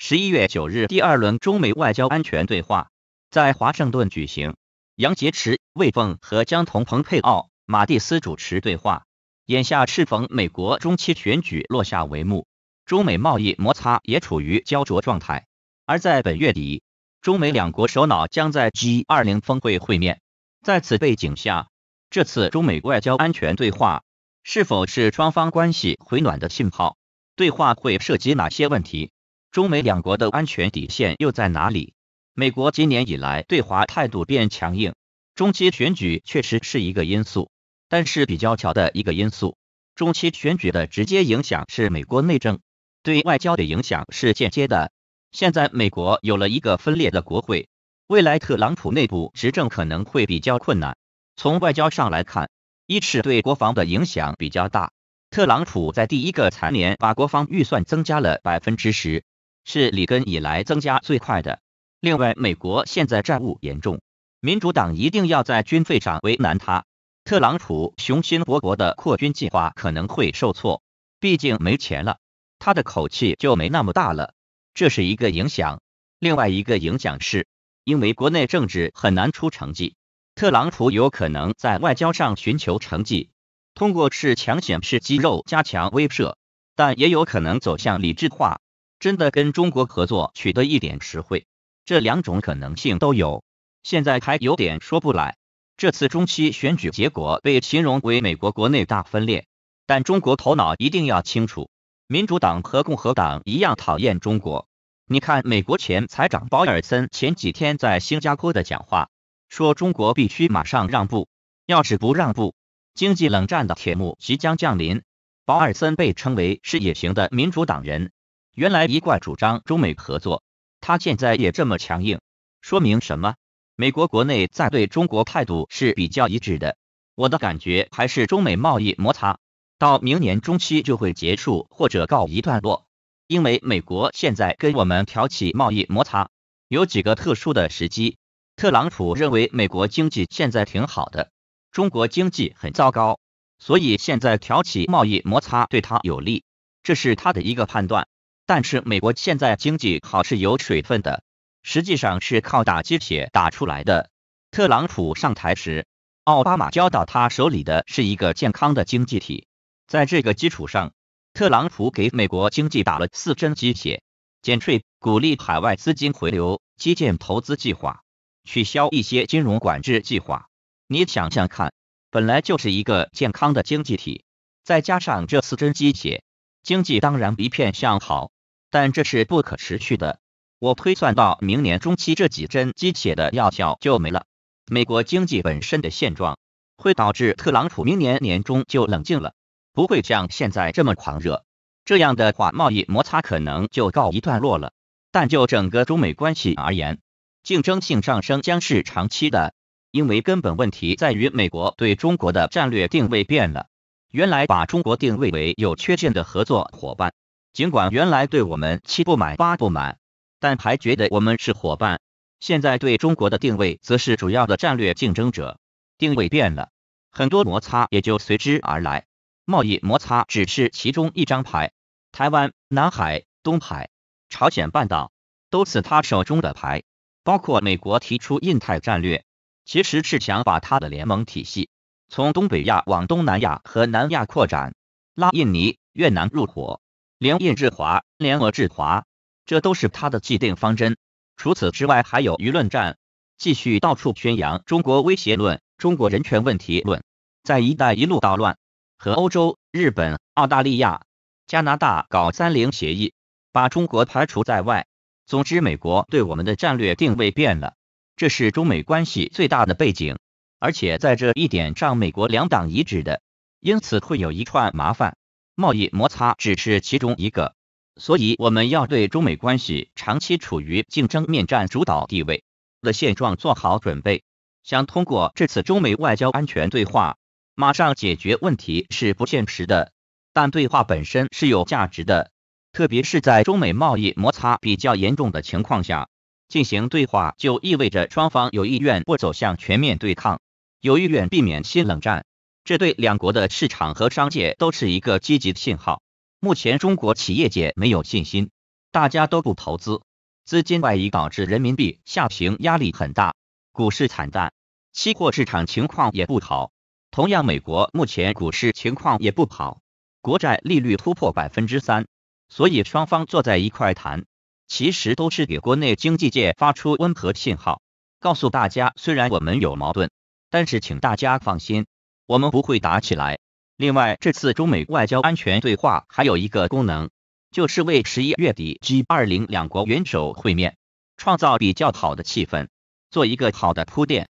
十一月九日，第二轮中美外交安全对话在华盛顿举行，杨洁篪、魏凤和、江同、蓬佩奥、马蒂斯主持对话。眼下适逢美国中期选举落下帷幕，中美贸易摩擦也处于焦灼状态。而在本月底，中美两国首脑将在 G 二零峰会会面。在此背景下，这次中美外交安全对话是否是双方关系回暖的信号？对话会涉及哪些问题？中美两国的安全底线又在哪里？美国今年以来对华态度变强硬，中期选举确实是一个因素，但是比较巧的一个因素。中期选举的直接影响是美国内政，对外交的影响是间接的。现在美国有了一个分裂的国会，未来特朗普内部执政可能会比较困难。从外交上来看，一是对国防的影响比较大。特朗普在第一个财年把国防预算增加了百分之十。是里根以来增加最快的。另外，美国现在债务严重，民主党一定要在军费上为难他。特朗普雄心勃勃的扩军计划可能会受挫，毕竟没钱了，他的口气就没那么大了。这是一个影响。另外一个影响是，因为国内政治很难出成绩，特朗普有可能在外交上寻求成绩，通过是强显示肌肉，加强威慑，但也有可能走向理智化。真的跟中国合作取得一点实惠，这两种可能性都有，现在还有点说不来。这次中期选举结果被形容为美国国内大分裂，但中国头脑一定要清楚，民主党和共和党一样讨厌中国。你看，美国前财长保尔森前几天在新加坡的讲话，说中国必须马上让步，要是不让步，经济冷战的铁幕即将降临。保尔森被称为是野性的民主党人。原来一贯主张中美合作，他现在也这么强硬，说明什么？美国国内在对中国态度是比较一致的。我的感觉还是中美贸易摩擦到明年中期就会结束或者告一段落。因为美国现在跟我们挑起贸易摩擦，有几个特殊的时机。特朗普认为美国经济现在挺好的，中国经济很糟糕，所以现在挑起贸易摩擦对他有利，这是他的一个判断。但是美国现在经济好是有水分的，实际上是靠打鸡血打出来的。特朗普上台时，奥巴马交到他手里的是一个健康的经济体，在这个基础上，特朗普给美国经济打了四针鸡血：减税、鼓励海外资金回流、基建投资计划、取消一些金融管制计划。你想想看，本来就是一个健康的经济体，再加上这四针鸡血，经济当然一片向好。但这是不可持续的。我推算到明年中期，这几针鸡血的药效就没了。美国经济本身的现状会导致特朗普明年年中就冷静了，不会像现在这么狂热。这样的话，贸易摩擦可能就告一段落了。但就整个中美关系而言，竞争性上升将是长期的，因为根本问题在于美国对中国的战略定位变了，原来把中国定位为有缺陷的合作伙伴。尽管原来对我们七不满八不满，但还觉得我们是伙伴。现在对中国的定位则是主要的战略竞争者，定位变了，很多摩擦也就随之而来。贸易摩擦只是其中一张牌，台湾、南海、东海、朝鲜半岛都是他手中的牌。包括美国提出印太战略，其实是想把他的联盟体系从东北亚往东南亚和南亚扩展，拉印尼、越南入伙。连印志华，连我志华，这都是他的既定方针。除此之外，还有舆论战，继续到处宣扬中国威胁论、中国人权问题论，在一带一路捣乱，和欧洲、日本、澳大利亚、加拿大搞三零协议，把中国排除在外。总之，美国对我们的战略定位变了，这是中美关系最大的背景，而且在这一点上，美国两党一致的，因此会有一串麻烦。贸易摩擦只是其中一个，所以我们要对中美关系长期处于竞争面占主导地位的现状做好准备。想通过这次中美外交安全对话马上解决问题是不现实的，但对话本身是有价值的，特别是在中美贸易摩擦比较严重的情况下进行对话，就意味着双方有意愿不走向全面对抗，有意愿避免新冷战。这对两国的市场和商界都是一个积极的信号。目前中国企业界没有信心，大家都不投资，资金外移导致人民币下行压力很大，股市惨淡，期货市场情况也不好。同样，美国目前股市情况也不好，国债利率突破百分之三。所以双方坐在一块谈，其实都是给国内经济界发出温和信号，告诉大家虽然我们有矛盾，但是请大家放心。我们不会打起来。另外，这次中美外交安全对话还有一个功能，就是为十一月底 G 二零两国元首会面创造比较好的气氛，做一个好的铺垫。